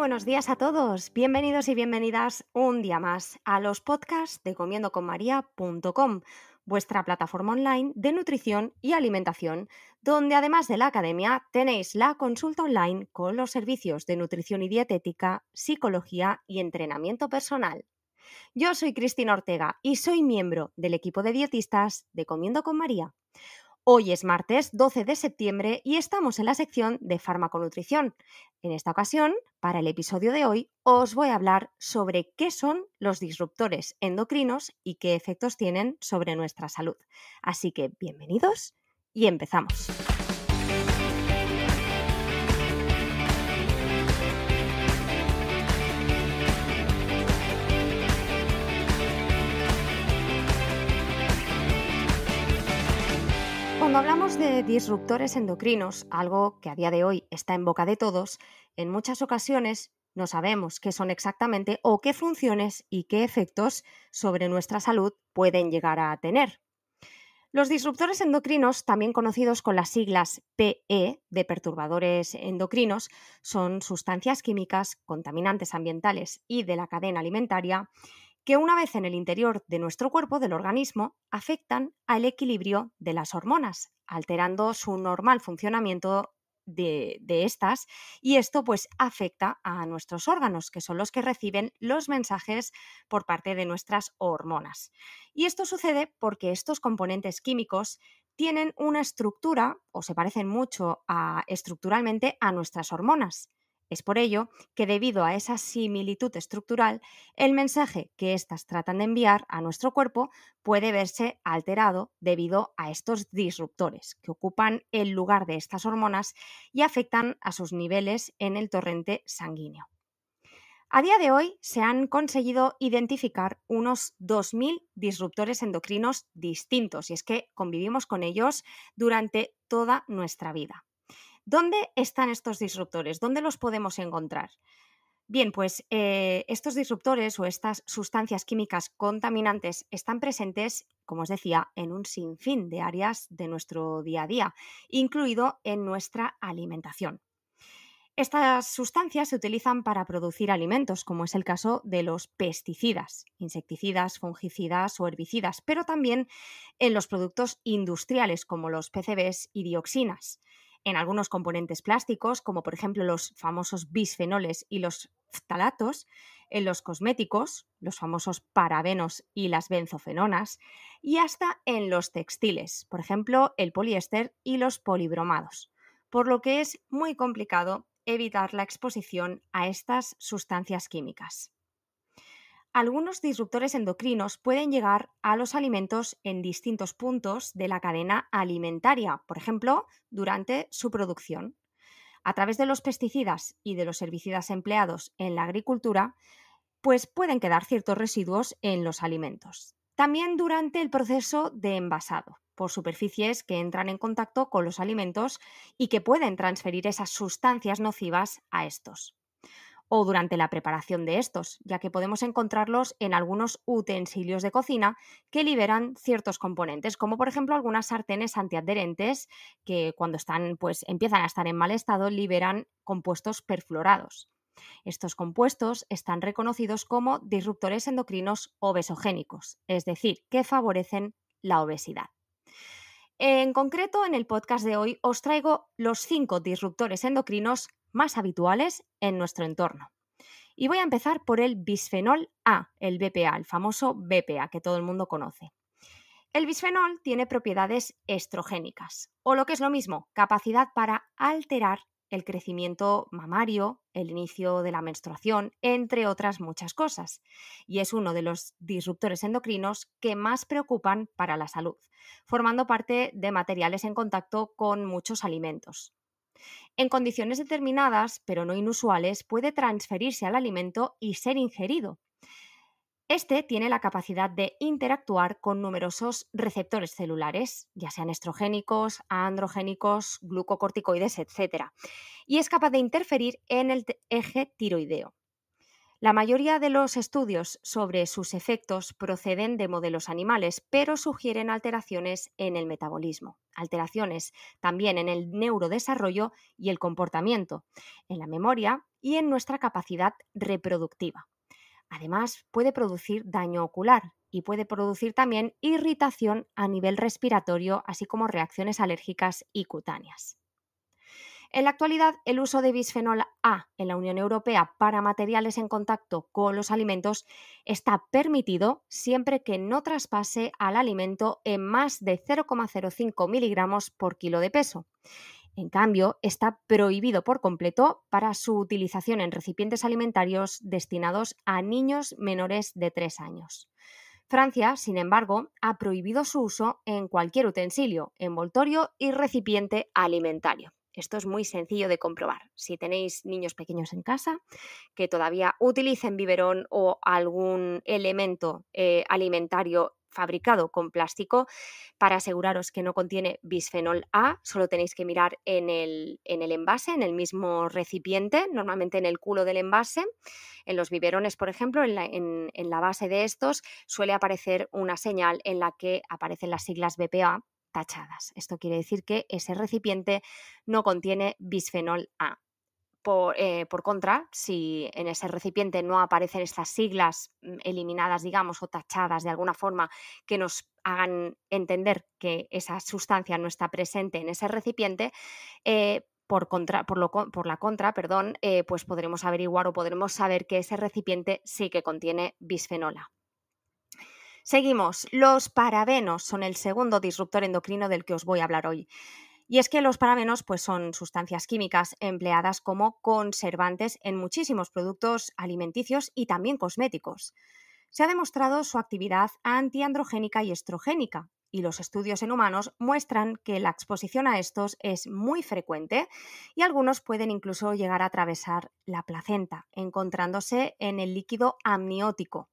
buenos días a todos. Bienvenidos y bienvenidas un día más a los podcasts de comiendoconmaria.com, vuestra plataforma online de nutrición y alimentación, donde además de la academia tenéis la consulta online con los servicios de nutrición y dietética, psicología y entrenamiento personal. Yo soy Cristina Ortega y soy miembro del equipo de dietistas de Comiendo con María. Hoy es martes 12 de septiembre y estamos en la sección de farmaconutrición. En esta ocasión, para el episodio de hoy, os voy a hablar sobre qué son los disruptores endocrinos y qué efectos tienen sobre nuestra salud. Así que bienvenidos y empezamos. Cuando hablamos de disruptores endocrinos, algo que a día de hoy está en boca de todos, en muchas ocasiones no sabemos qué son exactamente o qué funciones y qué efectos sobre nuestra salud pueden llegar a tener. Los disruptores endocrinos, también conocidos con las siglas PE de perturbadores endocrinos, son sustancias químicas, contaminantes ambientales y de la cadena alimentaria que una vez en el interior de nuestro cuerpo, del organismo, afectan al equilibrio de las hormonas, alterando su normal funcionamiento de, estas y esto pues afecta a nuestros órganos que son los que reciben los mensajes por parte de nuestras hormonas. Y esto sucede porque estos componentes químicos tienen una estructura o se parecen mucho a, estructuralmente a nuestras hormonas. Es por ello que, debido a esa similitud estructural, el mensaje que éstas tratan de enviar a nuestro cuerpo puede verse alterado debido a estos disruptores que ocupan el lugar de estas hormonas y afectan a sus niveles en el torrente sanguíneo. A día de hoy se han conseguido identificar unos 2.000 disruptores endocrinos distintos y es que convivimos con ellos durante toda nuestra vida. ¿Dónde están estos disruptores? ¿Dónde los podemos encontrar? Bien, pues eh, estos disruptores o estas sustancias químicas contaminantes están presentes, como os decía, en un sinfín de áreas de nuestro día a día, incluido en nuestra alimentación. Estas sustancias se utilizan para producir alimentos, como es el caso de los pesticidas, insecticidas, fungicidas o herbicidas, pero también en los productos industriales, como los PCBs y dioxinas en algunos componentes plásticos, como por ejemplo los famosos bisfenoles y los phtalatos, en los cosméticos, los famosos parabenos y las benzofenonas, y hasta en los textiles, por ejemplo el poliéster y los polibromados, por lo que es muy complicado evitar la exposición a estas sustancias químicas. Algunos disruptores endocrinos pueden llegar a los alimentos en distintos puntos de la cadena alimentaria, por ejemplo, durante su producción. A través de los pesticidas y de los herbicidas empleados en la agricultura, pues pueden quedar ciertos residuos en los alimentos. También durante el proceso de envasado, por superficies que entran en contacto con los alimentos y que pueden transferir esas sustancias nocivas a estos o durante la preparación de estos, ya que podemos encontrarlos en algunos utensilios de cocina que liberan ciertos componentes, como por ejemplo algunas sartenes antiadherentes que cuando están pues empiezan a estar en mal estado liberan compuestos perfluorados. Estos compuestos están reconocidos como disruptores endocrinos obesogénicos, es decir, que favorecen la obesidad. En concreto, en el podcast de hoy os traigo los cinco disruptores endocrinos más habituales en nuestro entorno. Y voy a empezar por el bisfenol A, el BPA, el famoso BPA que todo el mundo conoce. El bisfenol tiene propiedades estrogénicas, o lo que es lo mismo, capacidad para alterar el crecimiento mamario, el inicio de la menstruación, entre otras muchas cosas. Y es uno de los disruptores endocrinos que más preocupan para la salud, formando parte de materiales en contacto con muchos alimentos. En condiciones determinadas, pero no inusuales, puede transferirse al alimento y ser ingerido. Este tiene la capacidad de interactuar con numerosos receptores celulares, ya sean estrogénicos, androgénicos, glucocorticoides, etc. Y es capaz de interferir en el eje tiroideo. La mayoría de los estudios sobre sus efectos proceden de modelos animales, pero sugieren alteraciones en el metabolismo, alteraciones también en el neurodesarrollo y el comportamiento, en la memoria y en nuestra capacidad reproductiva. Además, puede producir daño ocular y puede producir también irritación a nivel respiratorio, así como reacciones alérgicas y cutáneas. En la actualidad, el uso de bisfenol A en la Unión Europea para materiales en contacto con los alimentos está permitido siempre que no traspase al alimento en más de 0,05 miligramos por kilo de peso. En cambio, está prohibido por completo para su utilización en recipientes alimentarios destinados a niños menores de 3 años. Francia, sin embargo, ha prohibido su uso en cualquier utensilio, envoltorio y recipiente alimentario. Esto es muy sencillo de comprobar. Si tenéis niños pequeños en casa que todavía utilicen biberón o algún elemento eh, alimentario fabricado con plástico, para aseguraros que no contiene bisfenol A, solo tenéis que mirar en el, envase, en el mismo recipiente, normalmente en el culo del envase. En los biberones, por ejemplo, en la base de estos suele aparecer una señal en la que aparecen las siglas BPA tachadas. Esto quiere decir que ese recipiente no contiene bisfenol A. Por, eh, contra, si en ese recipiente no aparecen estas siglas mm, eliminadas, digamos, o tachadas de alguna forma que nos hagan entender que esa sustancia no está presente en ese recipiente, eh, por, contra, por, lo, por, la contra, perdón, eh, pues podremos averiguar o podremos saber que ese recipiente sí que contiene bisfenol A. Seguimos. Los parabenos son el segundo disruptor endocrino del que os voy a hablar hoy. Y es que los parabenos pues, son sustancias químicas empleadas como conservantes en muchísimos productos alimenticios y también cosméticos. Se ha demostrado su actividad antiandrogénica y estrogénica, y los estudios en humanos muestran que la exposición a estos es muy frecuente y algunos pueden incluso llegar a atravesar la placenta, encontrándose en el líquido amniótico,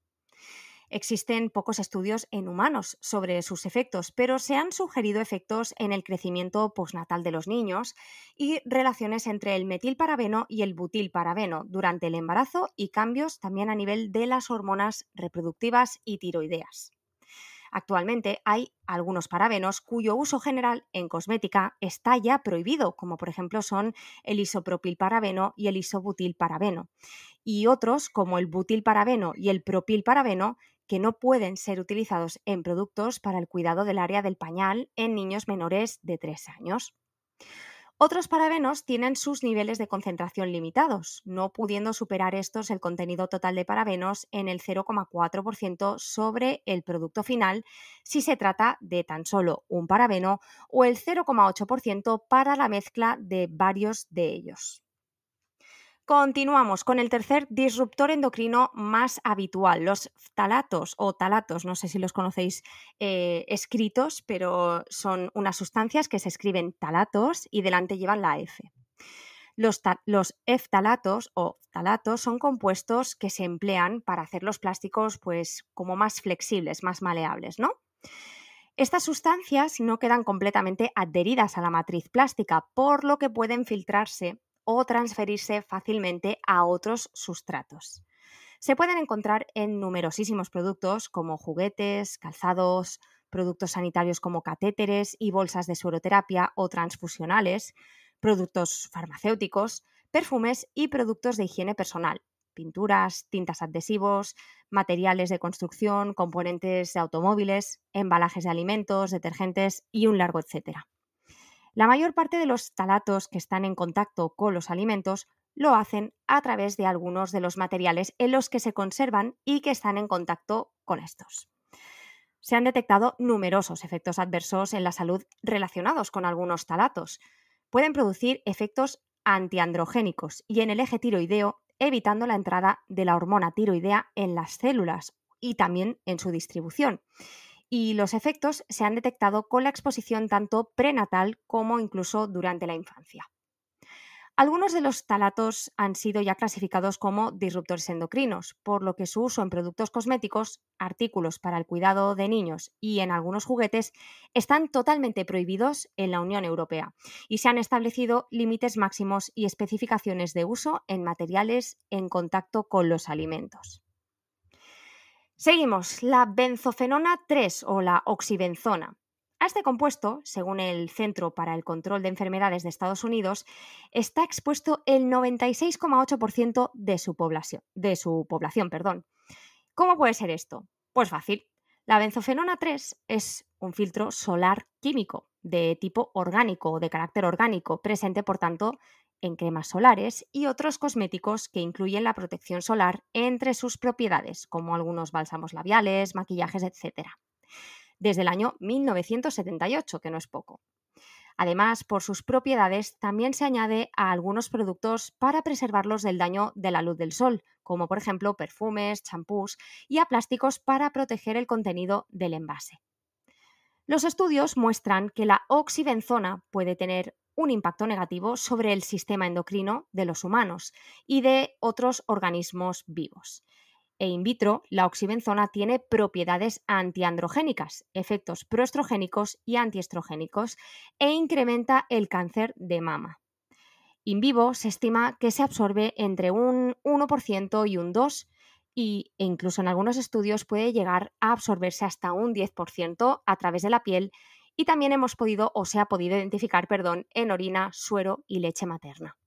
Existen pocos estudios en humanos sobre sus efectos, pero se han sugerido efectos en el crecimiento postnatal de los niños y relaciones entre el metilparabeno y el butilparabeno durante el embarazo y cambios también a nivel de las hormonas reproductivas y tiroideas. Actualmente hay algunos parabenos cuyo uso general en cosmética está ya prohibido, como por ejemplo son el isopropilparabeno y el isobutilparabeno, y otros como el butilparabeno y el propilparabeno que no pueden ser utilizados en productos para el cuidado del área del pañal en niños menores de 3 años. Otros parabenos tienen sus niveles de concentración limitados, no pudiendo superar estos el contenido total de parabenos en el 0,4% sobre el producto final si se trata de tan solo un parabeno o el 0,8% para la mezcla de varios de ellos. Continuamos con el tercer disruptor endocrino más habitual, los talatos o talatos, no sé si los conocéis eh, escritos, pero son unas sustancias que se escriben talatos y delante llevan la F. Los, los o talatos son compuestos que se emplean para hacer los plásticos pues como más flexibles, más maleables, ¿no? Estas sustancias no quedan completamente adheridas a la matriz plástica, por lo que pueden filtrarse o transferirse fácilmente a otros sustratos. Se pueden encontrar en numerosísimos productos como juguetes, calzados, productos sanitarios como catéteres y bolsas de sueroterapia o transfusionales, productos farmacéuticos, perfumes y productos de higiene personal, pinturas, tintas adhesivos, materiales de construcción, componentes de automóviles, embalajes de alimentos, detergentes y un largo etcétera. La mayor parte de los talatos que están en contacto con los alimentos lo hacen a través de algunos de los materiales en los que se conservan y que están en contacto con estos. Se han detectado numerosos efectos adversos en la salud relacionados con algunos talatos. Pueden producir efectos antiandrogénicos y en el eje tiroideo, evitando la entrada de la hormona tiroidea en las células y también en su distribución y los efectos se han detectado con la exposición tanto prenatal como incluso durante la infancia. Algunos de los talatos han sido ya clasificados como disruptores endocrinos, por lo que su uso en productos cosméticos, artículos para el cuidado de niños y en algunos juguetes están totalmente prohibidos en la Unión Europea y se han establecido límites máximos y especificaciones de uso en materiales en contacto con los alimentos. Seguimos, la benzofenona 3 o la oxibenzona. A este compuesto, según el Centro para el Control de Enfermedades de Estados Unidos, está expuesto el 96,8% de su población. De su población perdón. ¿Cómo puede ser esto? Pues fácil. La benzofenona 3 es un filtro solar químico de tipo orgánico o de carácter orgánico, presente por tanto en cremas solares y otros cosméticos que incluyen la protección solar entre sus propiedades, como algunos bálsamos labiales, maquillajes, etc. Desde el año 1978, que no es poco. Además, por sus propiedades, también se añade a algunos productos para preservarlos del daño de la luz del sol, como por ejemplo perfumes, champús y a plásticos para proteger el contenido del envase. Los estudios muestran que la oxibenzona puede tener un impacto negativo sobre el sistema endocrino de los humanos y de otros organismos vivos. E in vitro, la oxibenzona tiene propiedades antiandrogénicas, efectos proestrogénicos y antiestrogénicos e incrementa el cáncer de mama. In vivo se estima que se absorbe entre un 1% y un 2% e incluso en algunos estudios puede llegar a absorberse hasta un 10% a través de la piel y también hemos podido o se ha podido identificar, perdón, en orina, suero y leche materna.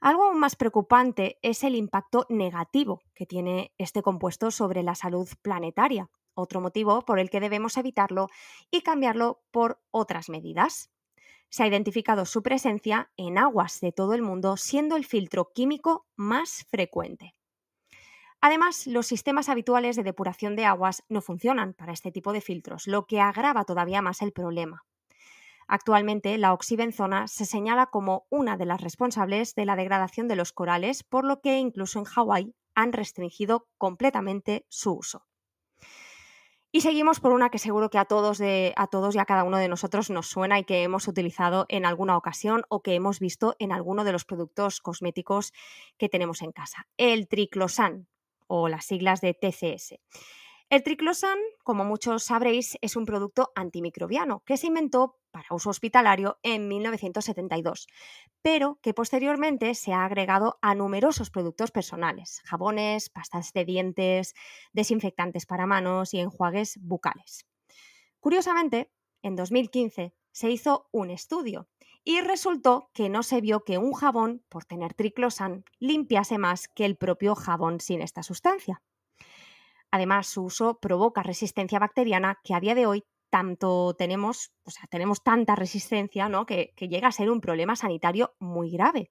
Algo aún más preocupante es el impacto negativo que tiene este compuesto sobre la salud planetaria, otro motivo por el que debemos evitarlo y cambiarlo por otras medidas. Se ha identificado su presencia en aguas de todo el mundo, siendo el filtro químico más frecuente. Además, los sistemas habituales de depuración de aguas no funcionan para este tipo de filtros, lo que agrava todavía más el problema. Actualmente, la oxibenzona se señala como una de las responsables de la degradación de los corales, por lo que incluso en Hawái han restringido completamente su uso. Y seguimos por una que seguro que a todos, a todos y a cada uno de nosotros nos suena y que hemos utilizado en alguna ocasión o que hemos visto en alguno de los productos cosméticos que tenemos en casa, el triclosan, o las siglas de TCS. El triclosan, como muchos sabréis, es un producto antimicrobiano que se inventó para uso hospitalario en 1972, pero que posteriormente se ha agregado a numerosos productos personales, jabones, pastas de dientes, desinfectantes para manos y enjuagues bucales. Curiosamente, en 2015 se hizo un estudio y resultó que no se vio que un jabón, por tener triclosan, limpiase más que el propio jabón sin esta sustancia. Además, su uso provoca resistencia bacteriana que a día de hoy tanto tenemos, o sea, tenemos tanta resistencia ¿no? que, que llega a ser un problema sanitario muy grave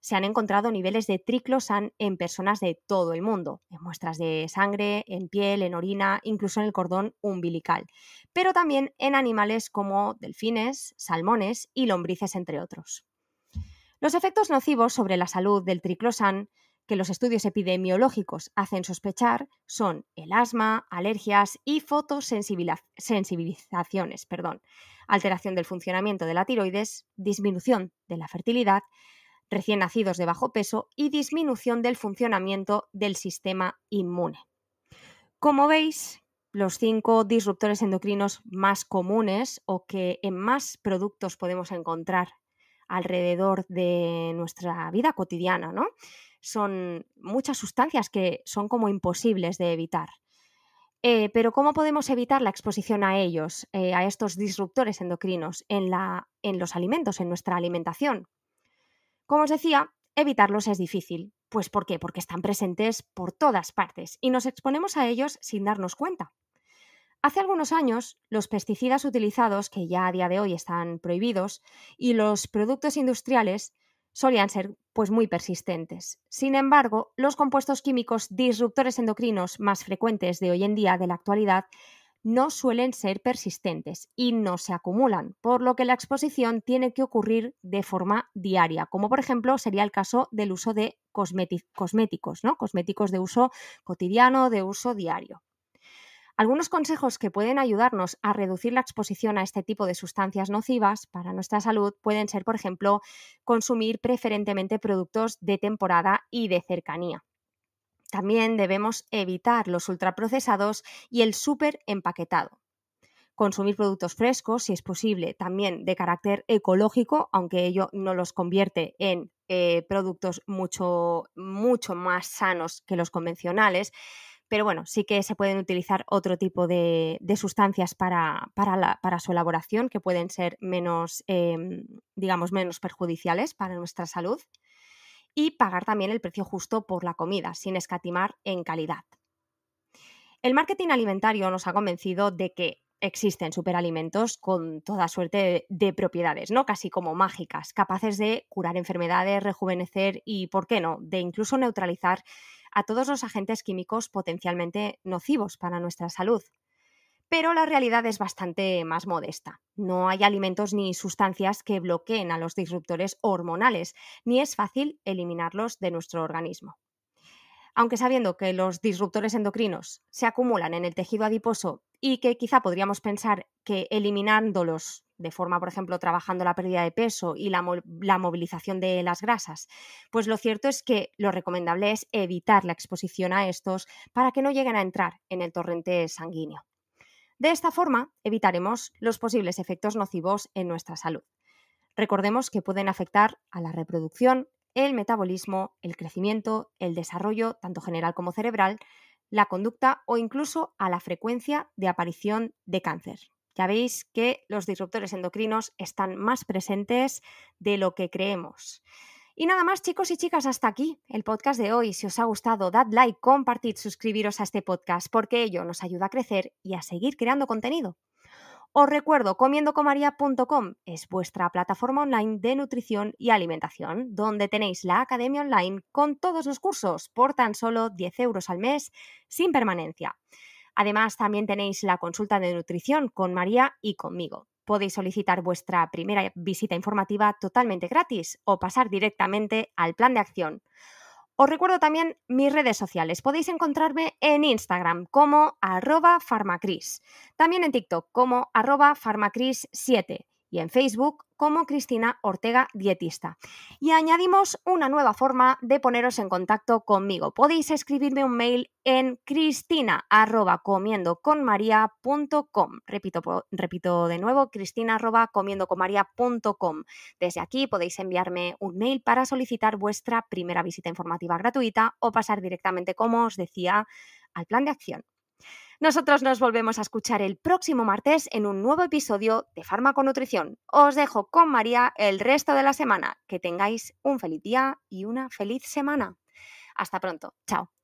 se han encontrado niveles de triclosan en personas de todo el mundo, en muestras de sangre, en piel, en orina, incluso en el cordón umbilical, pero también en animales como delfines, salmones y lombrices, entre otros. Los efectos nocivos sobre la salud del triclosan que los estudios epidemiológicos hacen sospechar son el asma, alergias y fotosensibilizaciones, perdón, alteración del funcionamiento de la tiroides, disminución de la fertilidad, recién nacidos de bajo peso y disminución del funcionamiento del sistema inmune. Como veis, los cinco disruptores endocrinos más comunes o que en más productos podemos encontrar alrededor de nuestra vida cotidiana, ¿no? Son muchas sustancias que son como imposibles de evitar. Eh, pero ¿cómo podemos evitar la exposición a ellos, eh, a estos disruptores endocrinos, en, la, en los alimentos, en nuestra alimentación? Como os decía, evitarlos es difícil. Pues ¿por qué? Porque están presentes por todas partes y nos exponemos a ellos sin darnos cuenta. Hace algunos años, los pesticidas utilizados, que ya a día de hoy están prohibidos, y los productos industriales solían ser pues muy persistentes. Sin embargo, los compuestos químicos disruptores endocrinos más frecuentes de hoy en día de la actualidad no suelen ser persistentes y no se acumulan, por lo que la exposición tiene que ocurrir de forma diaria, como por ejemplo sería el caso del uso de cosméticos, ¿no? cosméticos de uso cotidiano, de uso diario. Algunos consejos que pueden ayudarnos a reducir la exposición a este tipo de sustancias nocivas para nuestra salud pueden ser, por ejemplo, consumir preferentemente productos de temporada y de cercanía. También debemos evitar los ultraprocesados y el súper empaquetado. Consumir productos frescos, si es posible, también de carácter ecológico, aunque ello no los convierte en eh, productos mucho, mucho más sanos que los convencionales. Pero bueno, sí que se pueden utilizar otro tipo de, sustancias para, su elaboración que pueden ser menos, em, digamos, menos perjudiciales para nuestra salud y pagar también el precio justo por la comida, sin escatimar en calidad. El marketing alimentario nos ha convencido de que existen superalimentos con toda suerte de, propiedades, ¿no? Casi como mágicas, capaces de curar enfermedades, rejuvenecer y, ¿por qué no?, de incluso neutralizar a todos los agentes químicos potencialmente nocivos para nuestra salud pero la realidad es bastante más modesta. No hay alimentos ni sustancias que bloqueen a los disruptores hormonales, ni es fácil eliminarlos de nuestro organismo. Aunque sabiendo que los disruptores endocrinos se acumulan en el tejido adiposo y que quizá podríamos pensar que eliminándolos de forma, por ejemplo, trabajando la pérdida de peso y la, movilización de las grasas. Pues lo cierto es que lo recomendable es evitar la exposición a estos para que no lleguen a entrar en el torrente sanguíneo. De esta forma, evitaremos los posibles efectos nocivos en nuestra salud. Recordemos que pueden afectar a la reproducción, el metabolismo, el crecimiento, el desarrollo, tanto general como cerebral, la conducta o incluso a la frecuencia de aparición de cáncer. Ya veis que los disruptores endocrinos están más presentes de lo que creemos. Y nada más chicos y chicas, hasta aquí el podcast de hoy. Si os ha gustado, dad like, compartid, suscribiros a este podcast porque ello nos ayuda a crecer y a seguir creando contenido. Os recuerdo, comiendocomaria.com es vuestra plataforma online de nutrición y alimentación, donde tenéis la academia online con todos los cursos por tan solo 10 euros al mes, sin permanencia. Además, también tenéis la consulta de nutrición con María y conmigo. Podéis solicitar vuestra primera visita informativa totalmente gratis o pasar directamente al plan de acción. Os recuerdo también mis redes sociales. Podéis encontrarme en Instagram como arroba farmacris, también en TikTok como arroba farmacris7 y en Facebook como Cristina Ortega Dietista. Y añadimos una nueva forma de poneros en contacto conmigo. Podéis escribirme un mail en cristina.comiendoconmaria.com. Repito, repito de nuevo, cristina.comiendoconmaria.com. Desde aquí podéis enviarme un mail para solicitar vuestra primera visita informativa gratuita o pasar directamente, como os decía, al plan de acción. Nosotros nos volvemos a escuchar el próximo martes en un nuevo episodio de Farmaconutrición. Os dejo con María el resto de la semana. Que tengáis un feliz día y una feliz semana. Hasta pronto. Chao.